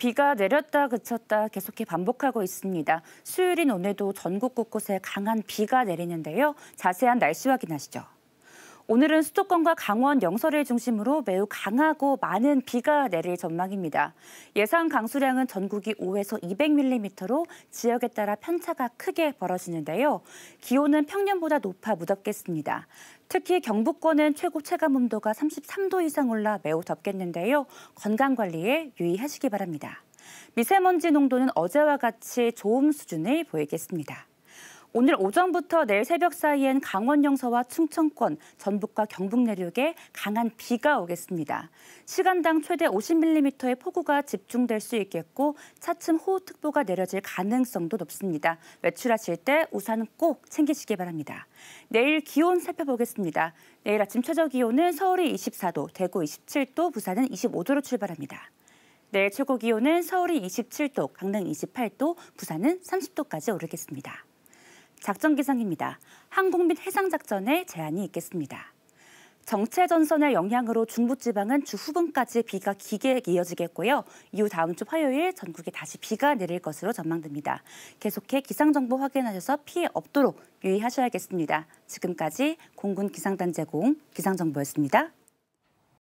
비가 내렸다 그쳤다 계속해 반복하고 있습니다. 수요일인 오늘도 전국 곳곳에 강한 비가 내리는데요. 자세한 날씨 확인하시죠. 오늘은 수도권과 강원 영서를 중심으로 매우 강하고 많은 비가 내릴 전망입니다. 예상 강수량은 전국이 5에서 200mm로 지역에 따라 편차가 크게 벌어지는데요. 기온은 평년보다 높아 무덥겠습니다. 특히 경북권은 최고 체감 온도가 33도 이상 올라 매우 덥겠는데요. 건강 관리에 유의하시기 바랍니다. 미세먼지 농도는 어제와 같이 좋은 수준을 보이겠습니다. 오늘 오전부터 내일 새벽 사이엔 강원 영서와 충청권, 전북과 경북 내륙에 강한 비가 오겠습니다. 시간당 최대 50mm의 폭우가 집중될 수 있겠고 차츰 호우특보가 내려질 가능성도 높습니다. 외출하실 때 우산 꼭 챙기시기 바랍니다. 내일 기온 살펴보겠습니다. 내일 아침 최저 기온은 서울이 24도, 대구 27도, 부산은 25도로 출발합니다. 내일 최고 기온은 서울이 27도, 강릉 28도, 부산은 30도까지 오르겠습니다. 작전기상입니다. 항공 및 해상작전에 제한이 있겠습니다. 정체 전선의 영향으로 중부지방은 주 후분까지 비가 기게 이어지겠고요. 이후 다음 주 화요일 전국에 다시 비가 내릴 것으로 전망됩니다. 계속해 기상정보 확인하셔서 피해 없도록 유의하셔야겠습니다. 지금까지 공군 기상단 제공 기상정보였습니다.